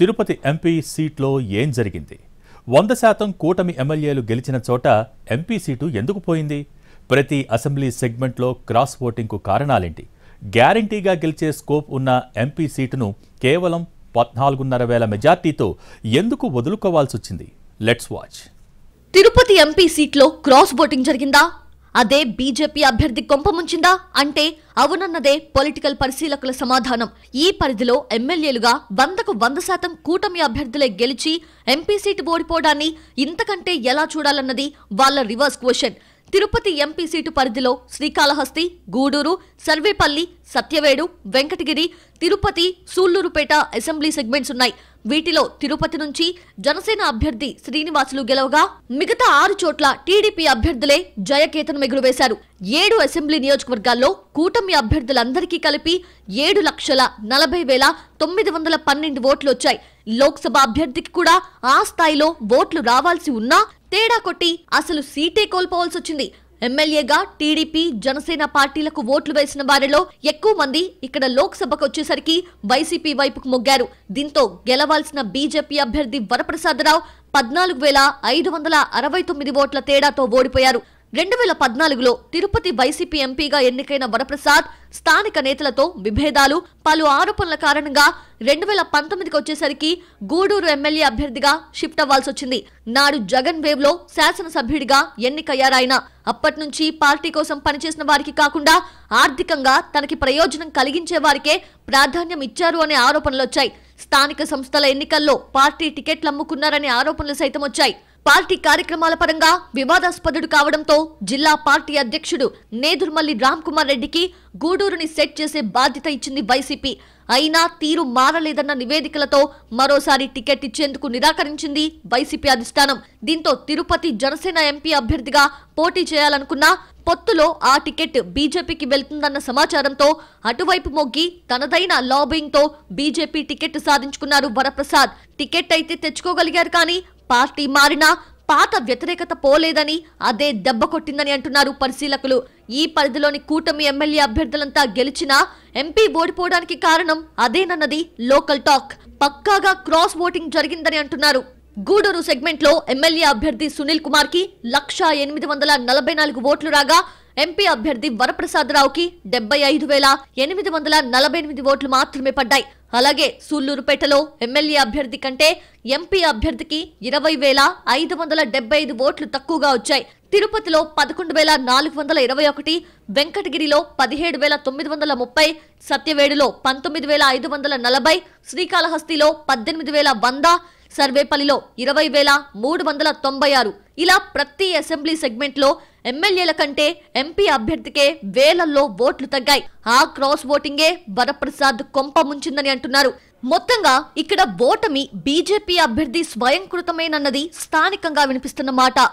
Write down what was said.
Tirupati MP సీట్లో ఏం జరిగింది వంద శాతం కూటమి ఎమ్మెల్యేలు గెలిచిన చోట ఎంపీ సీటు ఎందుకు పోయింది ప్రతి అసెంబ్లీ సెగ్మెంట్లో క్రాస్ ఓటింగ్కు కారణాలేంటి గ్యారంటీగా గెలిచే స్కోప్ ఉన్న ఎంపీ సీటును కేవలం పద్నాలుగున్నర వేల మెజార్టీతో ఎందుకు వదులుకోవాల్సొచ్చింది లెట్స్ వాచ్ తిరుపతి ఎంపీ సీట్లో క్రాస్ ఓటింగ్ జరిగిందా అదే బీజేపీ అభ్యర్థి కొంపముంచిందా అంటే అవునన్నదే పొలిటికల్ పరిశీలకుల సమాధానం ఈ పరిధిలో ఎమ్మెల్యేలుగా వందకు వంద శాతం కూటమి అభ్యర్థులే గెలిచి ఎంపీ సీటు ఓడిపోవడాన్ని ఇంతకంటే ఎలా చూడాలన్నది వాళ్ళ reverse question Tirupati MP seat పరిధిలో శ్రీకాళహస్తి గూడూరు సర్వేపల్లి సత్యవేడు వెంకటగిరి తిరుపతి సూళ్లూరుపేట అసెంబ్లీ సెగ్మెంట్స్ ఉన్నాయి వీటిలో తిరుపతి నుంచి జనసేన అభ్యర్థి శ్రీనివాసులు గెలవగా మిగతా ఆరు చోట్ల టీడీపీ అభ్యర్థులే జయకేతను మెగులువేశారు ఏడు అసెంబ్లీ నియోజకవర్గాల్లో కూటమి అభ్యర్థులందరికీ కలిపి ఏడు లక్షల నలభై వేల తొమ్మిది వందల పన్నెండు ఓట్లు వచ్చాయి లోక్సభ అభ్యర్థికి కూడా ఆ స్థాయిలో ఓట్లు రావాల్సి ఉన్నా తేడా కొట్టి అసలు సీటే కోల్పోవాల్సొచ్చింది ఎమ్మెల్యేగా టీడీపీ జనసేన పార్టీలకు ఓట్లు వేసిన వారిలో ఎక్కువ మంది ఇక్కడ లోక్సభకు వచ్చేసరికి వైసీపీ వైపుకు మొగ్గారు దీంతో గెలవాల్సిన బీజేపీ అభ్యర్థి వరప్రసాదరావు పద్నాలుగు వేల ఐదు వందల అరవై తొమ్మిది ఓట్ల తేడాతో ఓడిపోయారు రెండు వేల పద్నాలుగులో తిరుపతి వైసీపీ ఎంపీగా ఎన్నికైన వరప్రసాద్ స్థానిక నేతలతో విభేదాలు పలు ఆరోపణల కారణంగా రెండు వేల పంతొమ్మిదికి వచ్చేసరికి గూడూరు ఎమ్మెల్యే అభ్యర్థిగా షిఫ్ట్ అవ్వాల్సి వచ్చింది నాడు జగన్ వేవ్ లో శాసనసభ్యుడిగా ఎన్నికయ్యారాయన అప్పటి నుంచి పార్టీ కోసం పనిచేసిన వారికి కాకుండా ఆర్థికంగా తనకి ప్రయోజనం కలిగించే వారికే ప్రాధాన్యం ఇచ్చారు అనే ఆరోపణలు వచ్చాయి స్థానిక సంస్థల ఎన్నికల్లో పార్టీ టికెట్లు అమ్ముకున్నారనే ఆరోపణలు సైతం వచ్చాయి పార్టీ కార్యక్రమాల పరంగా వివాదాస్పదుడు కావడంతో జిల్లా పార్టీ అధ్యక్షుడు నేదుర్మల్లి రామ్ కుమార్ రెడ్డికి గూడూరుని సెట్ చేసే బాధ్యత ఇచ్చింది వైసీపీ అయినా తీరు మారలేదన్న నివేదికలతో మరోసారి టికెట్ ఇచ్చేందుకు నిరాకరించింది వైసీపీ అధిష్టానం దీంతో తిరుపతి జనసేన ఎంపీ అభ్యర్థిగా పోటీ చేయాలనుకున్న పొత్తులో ఆ టికెట్ బీజేపీకి వెళ్తుందన్న సమాచారంతో అటువైపు మొగ్గి తనదైన లాబింగ్తో బీజేపీ టికెట్ సాధించుకున్నారు వరప్రసాద్ టికెట్ అయితే తెచ్చుకోగలిగారు కానీ పార్టీ మారినా పాత వ్యతిరేకత పోలేదని అదే దెబ్బ కొట్టిందని అంటున్నారు పరిశీలకులు ఈ పరిధిలోని కూటమి ఎమ్మెల్యే అభ్యర్థులంతా గెలిచినా ఎంపీ ఓడిపోవడానికి కారణం అదేనన్నది లోకల్ టాక్ పక్కాగా క్రాస్ ఓటింగ్ జరిగిందని అంటున్నారు గూడూరు సెగ్మెంట్ లో ఎమ్మెల్యే అభ్యర్థి సునీల్ కుమార్ కి లక్షా ఎనిమిది వందల నలభై నాలుగు ఓట్లు రాగా ఎంపీ అభ్యర్థి వరప్రసాదరావుకి డెబ్బై ఐదు వేల ఎనిమిది వందల నలభై ఎనిమిది ఓట్లు మాత్రమే పడ్డాయి అలాగే సూళ్లూరుపేటలో ఎమ్మెల్యే అభ్యర్థి కంటే ఎంపీ అభ్యర్థికి ఇరవై వేల ఐదు వందల డెబ్బై ఐదు ఓట్లు తక్కువగా వచ్చాయి తిరుపతిలో పదకొండు వేల నాలుగు వందల ఇరవై ఒకటి వెంకటగిరిలో పదిహేడు వేల తొమ్మిది వందల ముప్పై సత్యవేడులో పంతొమ్మిది వేల ఐదు వందల నలభై శ్రీకాళహస్తిలో పద్దెనిమిది వేల వంద సర్వేపల్లిలో ఇరవై వేల మూడు వందల తొంభై ఆరు ఇలా ప్రతి అసెంబ్లీ సెగ్మెంట్లో ఎమ్మెల్యేల కంటే ఎంపీ అభ్యర్థికే వేలల్లో ఓట్లు తగ్గాయి ఆ క్రాస్ ఓటింగే వరప్రసాద్ కొంప ముంచిందని అంటున్నారు మొత్తంగా ఇక్కడ ఓటమి బీజేపీ అభ్యర్థి స్వయంకృతమేనన్నది స్థానికంగా వినిపిస్తున్న మాట